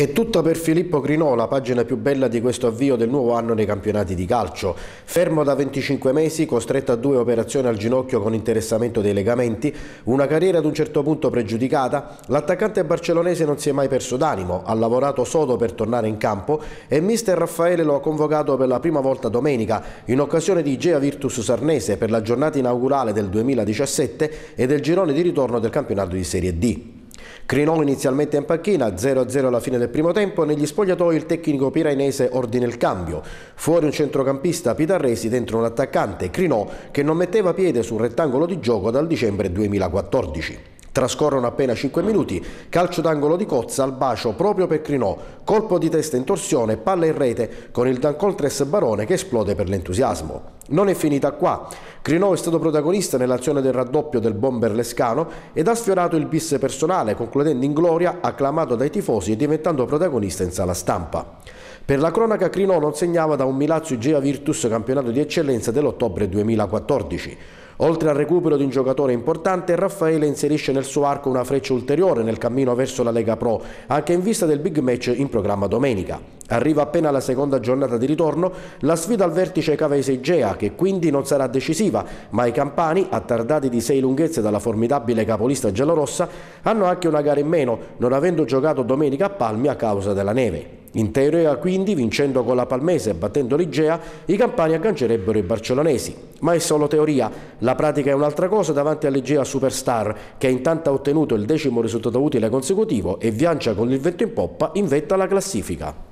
È tutta per Filippo Crinò la pagina più bella di questo avvio del nuovo anno nei campionati di calcio. Fermo da 25 mesi, costretto a due operazioni al ginocchio con interessamento dei legamenti, una carriera ad un certo punto pregiudicata, l'attaccante barcellonese non si è mai perso d'animo, ha lavorato sodo per tornare in campo e mister Raffaele lo ha convocato per la prima volta domenica in occasione di Gea Virtus Sarnese per la giornata inaugurale del 2017 e del girone di ritorno del campionato di Serie D. Crinò inizialmente in panchina, 0-0 alla fine del primo tempo, negli spogliatoi il tecnico pirainese ordina il cambio. Fuori un centrocampista Pitarresi, dentro un attaccante Crinò che non metteva piede sul rettangolo di gioco dal dicembre 2014. Trascorrono appena 5 minuti, calcio d'angolo di Cozza al bacio proprio per Crinò, colpo di testa in torsione, palla in rete con il Dancoltres Barone che esplode per l'entusiasmo. Non è finita qua. Crinò è stato protagonista nell'azione del raddoppio del bomber Lescano ed ha sfiorato il bis personale, concludendo in gloria, acclamato dai tifosi e diventando protagonista in sala stampa. Per la cronaca Crinò non segnava da un Milazzo Igea Virtus campionato di eccellenza dell'ottobre 2014. Oltre al recupero di un giocatore importante, Raffaele inserisce nel suo arco una freccia ulteriore nel cammino verso la Lega Pro, anche in vista del big match in programma domenica. Arriva appena la seconda giornata di ritorno la sfida al vertice Cavese Igea, che quindi non sarà decisiva, ma i campani, attardati di sei lunghezze dalla formidabile capolista giallorossa, hanno anche una gara in meno, non avendo giocato domenica a Palmi a causa della neve. In teoria quindi, vincendo con la Palmese e battendo l'Igea, i campani aggancerebbero i barcellonesi. Ma è solo teoria, la pratica è un'altra cosa davanti all'Igea Superstar, che intanto ha ottenuto il decimo risultato utile consecutivo e viaggia con il vento in poppa in vetta alla classifica.